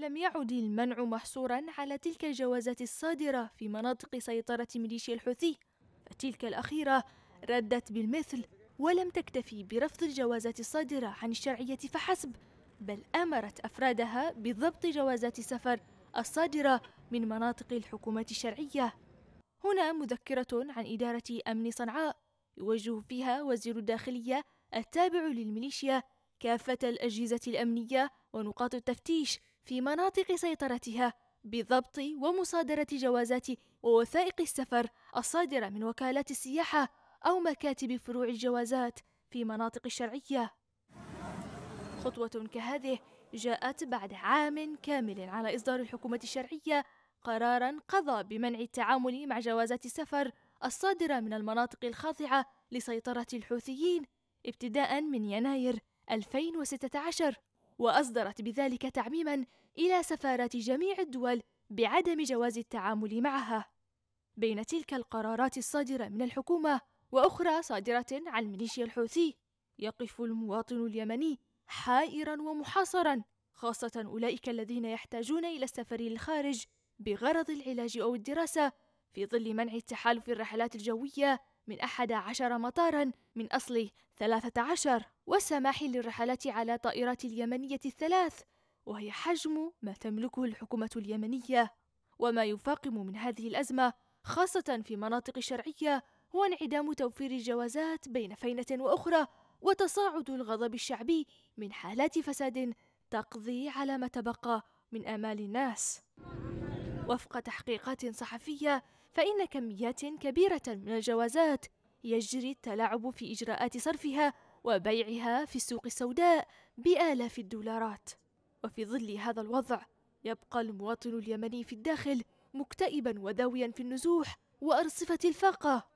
لم يعد المنع محصورا على تلك الجوازات الصادرة في مناطق سيطرة ميليشيا الحوثي فتلك الأخيرة ردت بالمثل ولم تكتفي برفض الجوازات الصادرة عن الشرعية فحسب بل أمرت أفرادها بضبط جوازات السفر الصادرة من مناطق الحكومة الشرعية هنا مذكرة عن إدارة أمن صنعاء يوجه فيها وزير الداخلية التابع للميليشيا كافة الأجهزة الأمنية ونقاط التفتيش في مناطق سيطرتها بضبط ومصادرة جوازات ووثائق السفر الصادرة من وكالات السياحة أو مكاتب فروع الجوازات في مناطق الشرعية. خطوة كهذه جاءت بعد عام كامل على إصدار الحكومة الشرعية قرارا قضى بمنع التعامل مع جوازات السفر الصادرة من المناطق الخاضعة لسيطرة الحوثيين ابتداء من يناير 2016 وأصدرت بذلك تعميما إلى سفارات جميع الدول بعدم جواز التعامل معها. بين تلك القرارات الصادرة من الحكومة وأخرى صادرة عن ميليشيا الحوثي، يقف المواطن اليمني حائرا ومحاصرا، خاصة أولئك الذين يحتاجون إلى السفر للخارج بغرض العلاج أو الدراسة في ظل منع التحالف الرحلات الجوية من أحد عشر مطارا من أصل ثلاثة عشر والسماح للرحلات على طائرات اليمنية الثلاث وهي حجم ما تملكه الحكومة اليمنية وما يفاقم من هذه الأزمة خاصة في مناطق شرعية هو انعدام توفير الجوازات بين فينة وأخرى وتصاعد الغضب الشعبي من حالات فساد تقضي على ما تبقى من آمال الناس وفق تحقيقات صحفية فإن كميات كبيرة من الجوازات يجري التلاعب في إجراءات صرفها وبيعها في السوق السوداء بآلاف الدولارات وفي ظل هذا الوضع يبقى المواطن اليمني في الداخل مكتئبا وداويا في النزوح وأرصفة الفاقة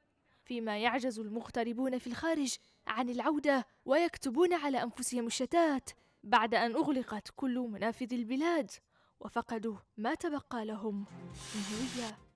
فيما يعجز المغتربون في الخارج عن العودة ويكتبون على أنفسهم الشتات بعد أن أغلقت كل منافذ البلاد وفقدوا ما تبقى لهم من هوية